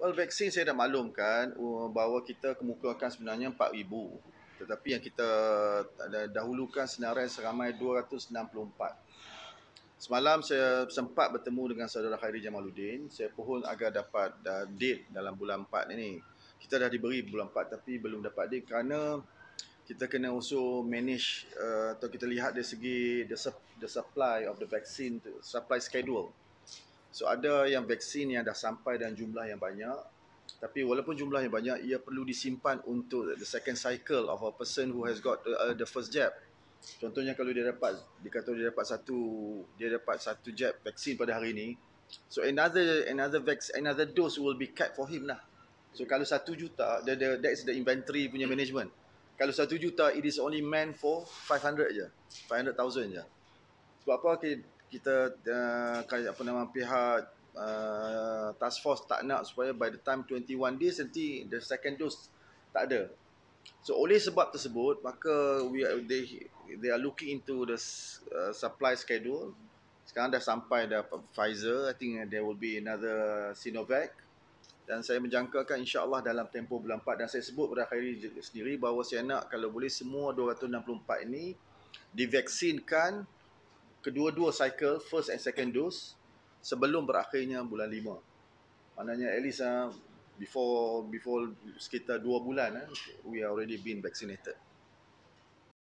Well, vaksin saya dah maklumkan uh, bahawa kita kemukakan sebenarnya 4,000. Tetapi yang kita dahulukan senarai seramai 264. Semalam saya sempat bertemu dengan saudara Khairi Jamaluddin. Saya pohon agar dapat uh, date dalam bulan 4 ini. Kita dah diberi bulan 4 tapi belum dapat date kerana kita kena also manage uh, atau kita lihat dari segi the supply of the vaccine, supply schedule. So ada yang vaksin yang dah sampai dan jumlah yang banyak. Tapi walaupun jumlah yang banyak, ia perlu disimpan untuk the second cycle of a person who has got the, uh, the first jab. Contohnya kalau dia dapat, dikatakan dia dapat satu, dia dapat satu jab vaksin pada hari ini. So another another vaccine, another dose will be kept for him lah. So kalau satu juta, the, the, that is the inventory punya management. Kalau satu juta, it is only meant for 500 je. 500,000 je. Sebab apa? Okay, kita uh, apa nama pihak uh, task force tak nak supaya by the time 21 days nanti the second dose tak ada. So oleh sebab tersebut maka we are, they they are looking into the uh, supply schedule. Sekarang dah sampai dah Pfizer, I think there will be another Sinovac dan saya menjangkakan insya Allah dalam tempoh bulan 4 dan saya sebut pada hari sendiri bahawa saya nak kalau boleh semua 264 ini divaksinkan kedua-dua cycle first and second dose sebelum berakhirnya bulan 5 maknanya at least uh, before before sekitar 2 bulan uh, we already been vaccinated